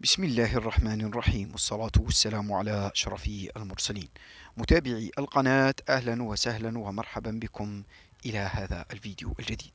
بسم الله الرحمن الرحيم والصلاة والسلام على أشرف المرسلين متابعي القناة أهلا وسهلا ومرحبا بكم إلى هذا الفيديو الجديد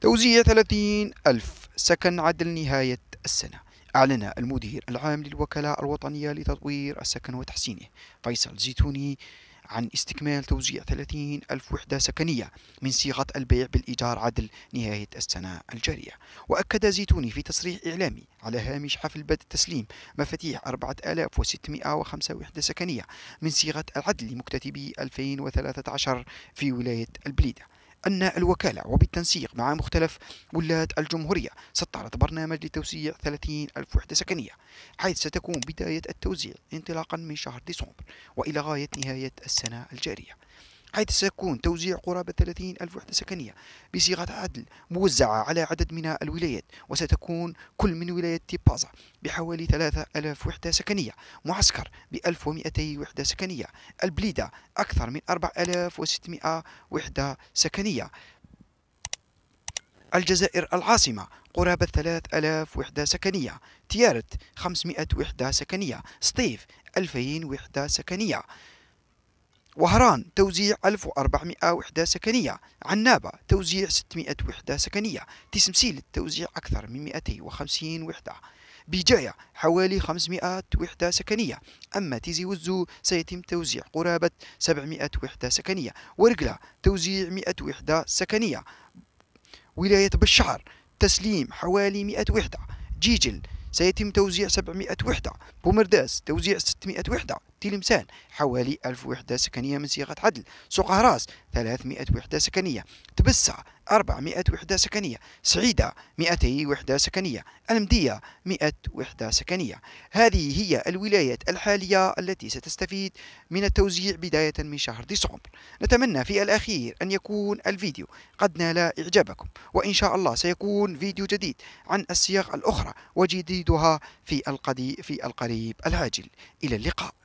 توزيع 30 ألف سكن عدل نهاية السنة أعلن المدير العام للوكالة الوطنية لتطوير السكن وتحسينه فيصل زيتوني عن استكمال توزيع 30 ألف وحدة سكنية من صيغة البيع بالإيجار عدل نهاية السنة الجارية وأكد زيتوني في تصريح إعلامي على هامش حفل بدء تسليم مفاتيح 4605 وحدة سكنية من صيغة العدل لمكتتبي 2013 في ولاية البليدة أن الوكالة وبالتنسيق مع مختلف ولاة الجمهورية سطرت برنامج لتوسيع 30 ألف وحدة سكنية حيث ستكون بداية التوزيع انطلاقا من شهر ديسمبر وإلى غاية نهاية السنة الجارية حيث سيكون توزيع قرابة 30 ألف وحدة سكنية بصيغة عدل موزعة على عدد من الولايات وستكون كل من ولاية تيبازا بحوالي 3000 وحدة سكنية معسكر ب 1200 وحدة سكنية البليدة أكثر من 4600 وحدة سكنية الجزائر العاصمة قرابة 3000 وحدة سكنية تيارت 500 وحدة سكنية سطيف 2000 وحدة سكنية وهران توزيع 1400 وحدة سكنية عنابة توزيع 600 وحدة سكنية تسمسيل توزيع أكثر من 250 وحدة بجاية حوالي 500 وحدة سكنية أما تيزي وزو سيتم توزيع قرابة 700 وحدة سكنية ورقلة توزيع 100 وحدة سكنية ولاية بشعر تسليم حوالي 100 وحدة جيجل سيتم توزيع 700 وحدة بومرداس توزيع 600 وحدة تلمسان حوالي 1000 وحدة سكنية من صيغة عدل سوق هراس 300 وحدة سكنية تبسع 400 وحدة سكنية سعيدة 200 وحدة سكنية المدية 100 وحدة سكنية هذه هي الولايات الحالية التي ستستفيد من التوزيع بداية من شهر ديسمبر نتمنى في الأخير أن يكون الفيديو قد نال إعجابكم وإن شاء الله سيكون فيديو جديد عن الصيغ الأخرى وجديدها في القدي في القريب العاجل إلى اللقاء